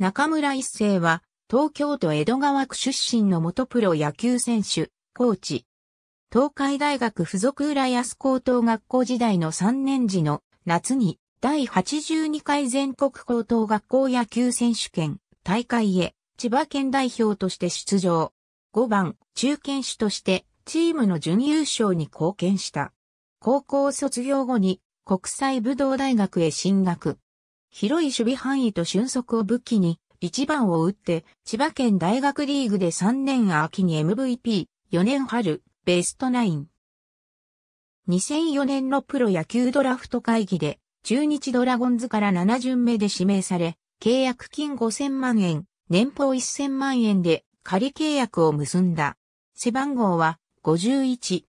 中村一世は、東京都江戸川区出身の元プロ野球選手、コーチ。東海大学附属浦安高等学校時代の3年時の夏に第82回全国高等学校野球選手権大会へ千葉県代表として出場。5番中堅手としてチームの準優勝に貢献した。高校卒業後に国際武道大学へ進学。広い守備範囲と俊足を武器に、1番を打って、千葉県大学リーグで3年秋に MVP、4年春、ベストナイン。2004年のプロ野球ドラフト会議で、中日ドラゴンズから7巡目で指名され、契約金5000万円、年俸1000万円で仮契約を結んだ。背番号は51。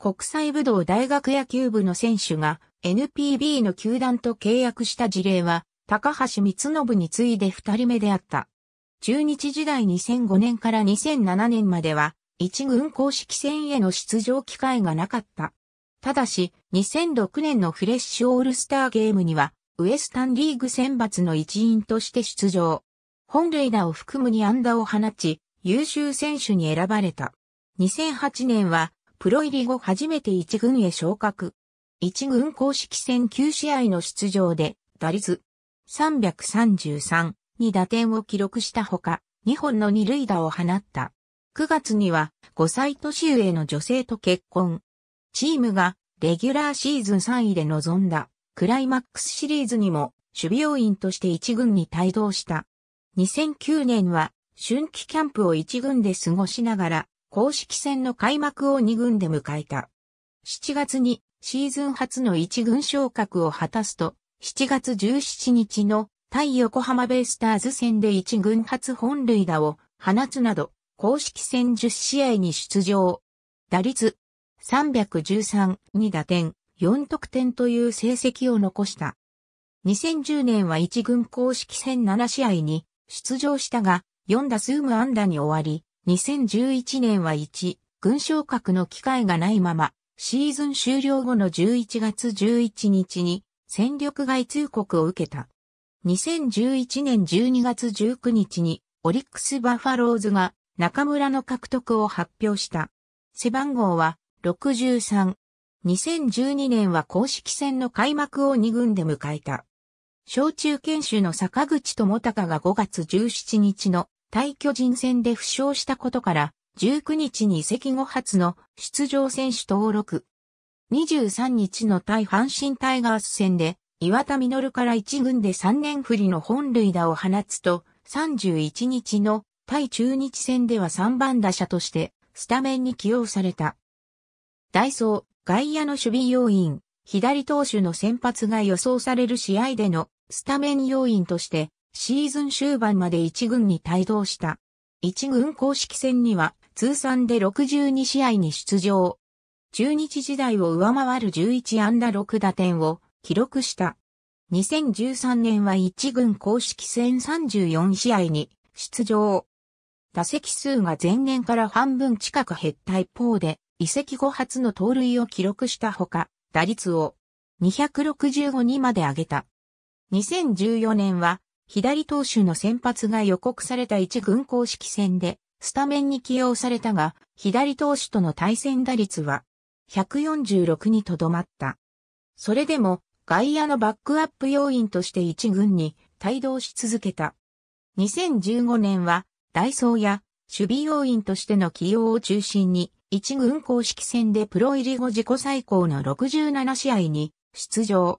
国際武道大学野球部の選手が NPB の球団と契約した事例は、高橋光信に次いで二人目であった。中日時代2005年から2007年までは、一軍公式戦への出場機会がなかった。ただし、2006年のフレッシュオールスターゲームには、ウエスタンリーグ選抜の一員として出場。本塁打を含むに安打を放ち、優秀選手に選ばれた。2008年は、プロ入り後初めて一軍へ昇格。一軍公式戦9試合の出場で、打率333に打点を記録したほか、2本の二塁打を放った。9月には5歳年上の女性と結婚。チームがレギュラーシーズン3位で臨んだクライマックスシリーズにも守備要員として一軍に帯同した。2009年は春季キャンプを一軍で過ごしながら公式戦の開幕を二軍で迎えた。7月にシーズン初の一軍昇格を果たすと、7月17日の対横浜ベイスターズ戦で一軍初本塁打を放つなど、公式戦10試合に出場。打率313、2打点、4得点という成績を残した。2010年は一軍公式戦7試合に出場したが、4打数無安打に終わり、2011年は1、軍昇格の機会がないまま、シーズン終了後の11月11日に戦力外通告を受けた。2011年12月19日にオリックスバファローズが中村の獲得を発表した。背番号は63。2012年は公式戦の開幕を2軍で迎えた。小中堅修の坂口智隆が5月17日の対巨人戦で負傷したことから19日に移籍後初の出場選手登録。23日の対阪神タイガース戦で、岩田実から1軍で3年振りの本塁打を放つと、31日の対中日戦では3番打者として、スタメンに起用された。ダイソー、外野の守備要員、左投手の先発が予想される試合でのスタメン要員として、シーズン終盤まで1軍に帯同した。1軍公式戦には通算で62試合に出場。中日時代を上回る11安打6打点を記録した。2013年は1軍公式戦34試合に出場。打席数が前年から半分近く減った一方で、移籍後初の盗塁を記録したほか、打率を265にまで上げた。2014年は、左投手の先発が予告された1軍公式戦で、スタメンに起用されたが、左投手との対戦打率は、146にとどまった。それでも、外野のバックアップ要員として一軍に帯同し続けた。2015年は、ダイソーや守備要員としての起用を中心に、一軍公式戦でプロ入り後自己最高の67試合に出場。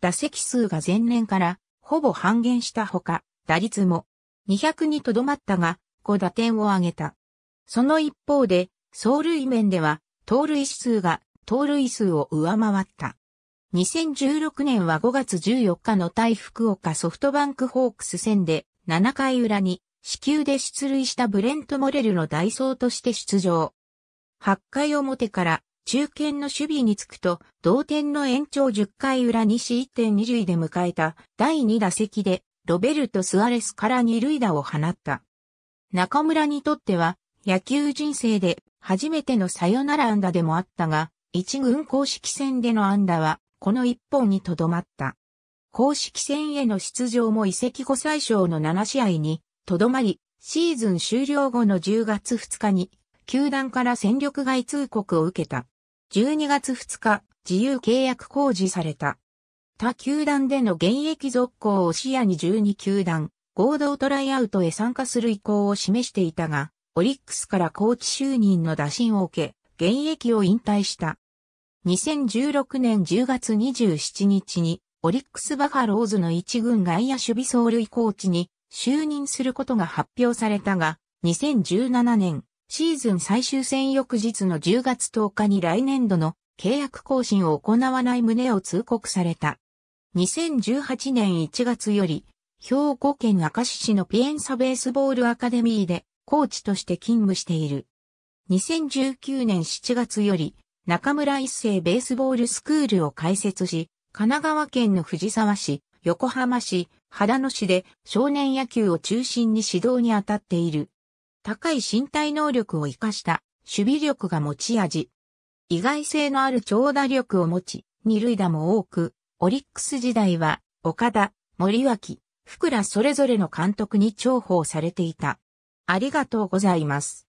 打席数が前年からほぼ半減したほか、打率も200にとどまったが、五打点を挙げた。その一方で、走塁面では、盗塁数が、盗塁数を上回った。2016年は5月14日の対福岡ソフトバンクホークス戦で、7回裏に、死球で出塁したブレント・モレルの代走として出場。8回表から中堅の守備につくと、同点の延長10回裏に1 1.2塁で迎えた第2打席で、ロベルト・スアレスから2塁打を放った。中村にとっては、野球人生で初めてのサヨナラ安打でもあったが、一軍公式戦での安打は、この一本にとどまった。公式戦への出場も移籍後最小の7試合にとどまり、シーズン終了後の10月2日に、球団から戦力外通告を受けた。12月2日、自由契約公示された。他球団での現役続行を視野に12球団、合同トライアウトへ参加する意向を示していたが、オリックスからコーチ就任の打診を受け、現役を引退した。2016年10月27日に、オリックスバファローズの一軍外野守備走塁コーチに就任することが発表されたが、2017年、シーズン最終戦翌日の10月10日に来年度の契約更新を行わない旨を通告された。2018年1月より兵庫県明石市のピエンサベースボールアカデミーでコーチとして勤務している。2019年7月より中村一世ベースボールスクールを開設し、神奈川県の藤沢市、横浜市、秦野市で少年野球を中心に指導に当たっている。高い身体能力を活かした守備力が持ち味。意外性のある長打力を持ち、二塁打も多く、オリックス時代は岡田、森脇、福らそれぞれの監督に重宝されていた。ありがとうございます。